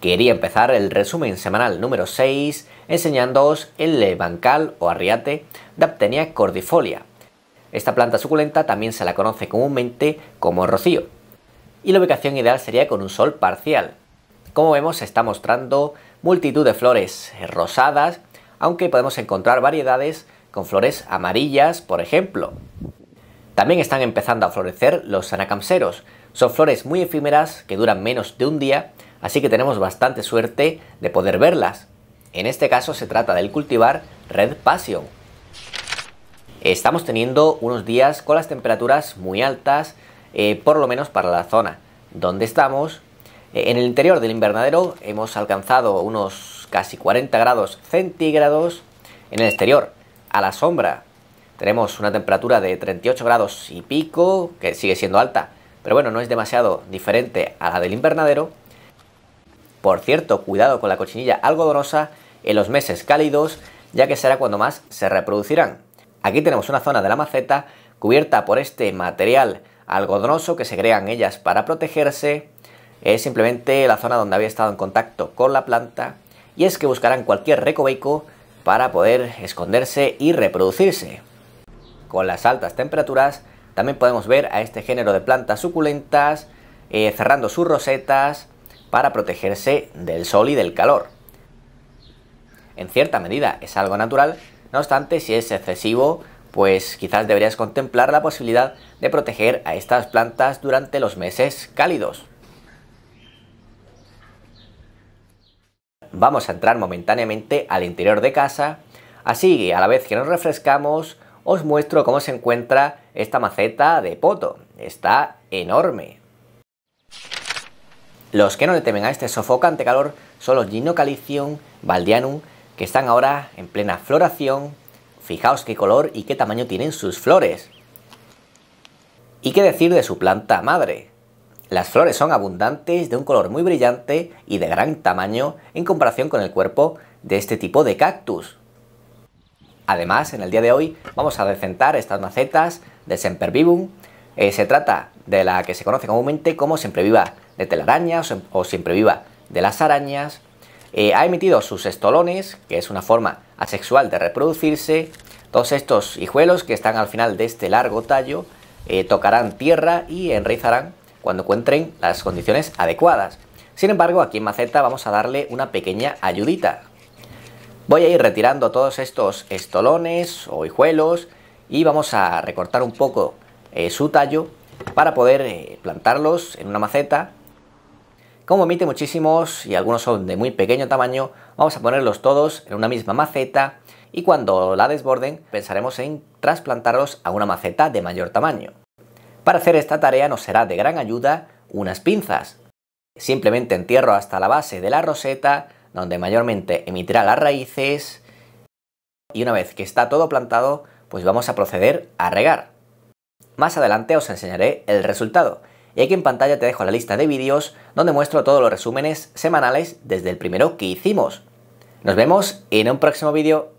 Quería empezar el resumen semanal número 6 enseñándoos el bancal o arriate Aptenia cordifolia. Esta planta suculenta también se la conoce comúnmente como rocío. Y la ubicación ideal sería con un sol parcial. Como vemos se está mostrando multitud de flores rosadas, aunque podemos encontrar variedades con flores amarillas, por ejemplo. También están empezando a florecer los anacamseros. Son flores muy efímeras que duran menos de un día así que tenemos bastante suerte de poder verlas. En este caso se trata del cultivar Red Passion. Estamos teniendo unos días con las temperaturas muy altas, eh, por lo menos para la zona donde estamos. Eh, en el interior del invernadero hemos alcanzado unos casi 40 grados centígrados. En el exterior, a la sombra, tenemos una temperatura de 38 grados y pico, que sigue siendo alta, pero bueno, no es demasiado diferente a la del invernadero. Por cierto, cuidado con la cochinilla algodonosa en los meses cálidos, ya que será cuando más se reproducirán. Aquí tenemos una zona de la maceta cubierta por este material algodonoso que se crean ellas para protegerse. Es simplemente la zona donde había estado en contacto con la planta y es que buscarán cualquier recoveco para poder esconderse y reproducirse. Con las altas temperaturas también podemos ver a este género de plantas suculentas eh, cerrando sus rosetas para protegerse del sol y del calor. En cierta medida es algo natural, no obstante si es excesivo, pues quizás deberías contemplar la posibilidad de proteger a estas plantas durante los meses cálidos. Vamos a entrar momentáneamente al interior de casa, así que a la vez que nos refrescamos, os muestro cómo se encuentra esta maceta de poto. Está enorme, los que no le temen a este sofocante calor son los Ginocalicium valdianum, que están ahora en plena floración. Fijaos qué color y qué tamaño tienen sus flores. ¿Y qué decir de su planta madre? Las flores son abundantes, de un color muy brillante y de gran tamaño en comparación con el cuerpo de este tipo de cactus. Además, en el día de hoy vamos a presentar estas macetas de Sempervivum. Eh, se trata de la que se conoce comúnmente como Sempreviva de telarañas em, o siempre viva de las arañas. Eh, ha emitido sus estolones, que es una forma asexual de reproducirse. Todos estos hijuelos que están al final de este largo tallo eh, tocarán tierra y enrizarán cuando encuentren las condiciones adecuadas. Sin embargo, aquí en Maceta vamos a darle una pequeña ayudita. Voy a ir retirando todos estos estolones o hijuelos y vamos a recortar un poco eh, su tallo para poder plantarlos en una maceta como emite muchísimos y algunos son de muy pequeño tamaño, vamos a ponerlos todos en una misma maceta y cuando la desborden pensaremos en trasplantarlos a una maceta de mayor tamaño. Para hacer esta tarea nos será de gran ayuda unas pinzas. Simplemente entierro hasta la base de la roseta, donde mayormente emitirá las raíces, y una vez que está todo plantado, pues vamos a proceder a regar. Más adelante os enseñaré el resultado, y aquí en pantalla te dejo la lista de vídeos donde muestro todos los resúmenes semanales desde el primero que hicimos. Nos vemos en un próximo vídeo.